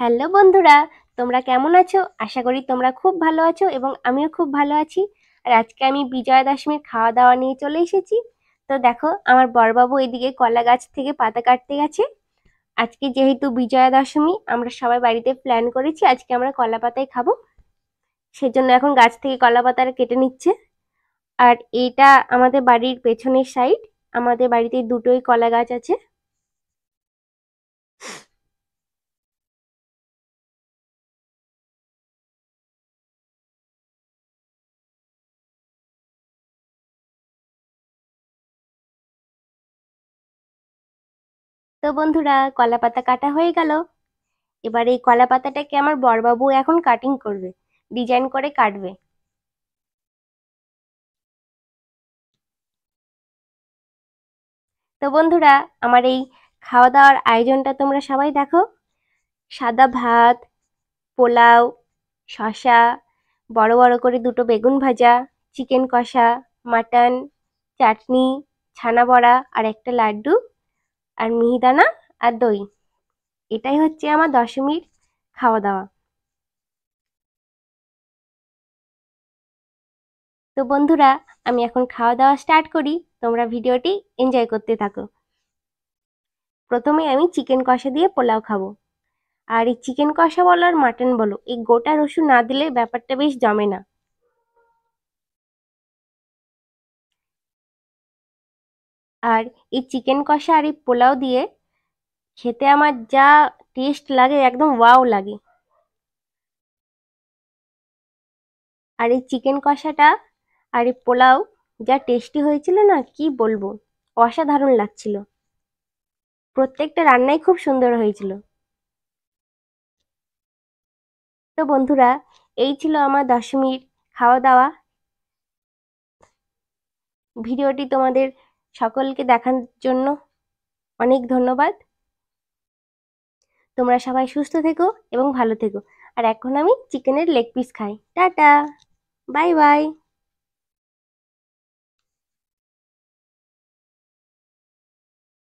hello বন্ধুরা তোমরা কেমন আছো আশা করি তোমরা খুব ভালো আছো এবং আমিও খুব ভালো আছি আর আজকে আমি বিজয়া দশমীর খাওয়া দাওয়া নিয়ে চলে এসেছি তো দেখো আমার বরবাবু এদিকে কলা গাছ থেকে পাতা কাটতে গেছে আজকে যেহেতু বিজয়া দশমী আমরা সবাই বাড়িতে প্ল্যান করেছি আজকে আমরা কলা পাতাই খাবো সেজন্য এখন গাছ থেকে কলা পাতা কেটে নিচ্ছে আর এটা আমাদের বাড়ির পেছনের সাইড আমাদের বাড়িতে দুটোই কলা গাছ আছে তো বন্ধুরা কলা পাতা কাটা হয়ে গেল এবার এই কলা পাতাটাকে আমার বরবাবু এখন কাটিং করবে ডিজাইন করে কাটবে তো বন্ধুরা আমার এই খাওয়া দাওয়ার আয়োজনটা তোমরা সবাই দেখো সাদা ভাত পোলাও শশা বড় বড় করে দুটো বেগুন ভাজা চিকেন কষা মাটন চাটনি ছানা বড়া আর একটা লাড্ডু আর মিহিদানা আর দই এটাই হচ্ছে আমার দশমীর খাওয়া দাওয়া তো বন্ধুরা আমি এখন খাওয়া দাওয়া স্টার্ট করি তোমরা ভিডিওটি এনজয় করতে থাকো প্রথমে আমি চিকেন কষা দিয়ে পোলাও খাবো আর এই চিকেন কষা বলো আর মাটন বলো এই গোটা রসুন না দিলে ব্যাপারটা বেশ জমে না আর এই চিকেন কষা আর এই পোলাও দিয়ে খেতে আমার যা টেস্ট লাগে একদম ওয়াও লাগে আর এই চিকেন কষাটা আর এই পোলাও যা টেস্টি হয়েছিল না কি বলবো অসাধারণ লাগছিল প্রত্যেকটা রান্নাই খুব সুন্দর হয়েছিল তো বন্ধুরা এই ছিল আমার দশমীর খাওয়া দাওয়া ভিডিওটি তোমাদের সকলকে দেখার জন্য অনেক ধন্যবাদ তোমরা সবাই সুস্থ থেকো এবং ভালো থেকো আর এখন আমি চিকেনের লেগ পিস খাই টাটা বাই বাই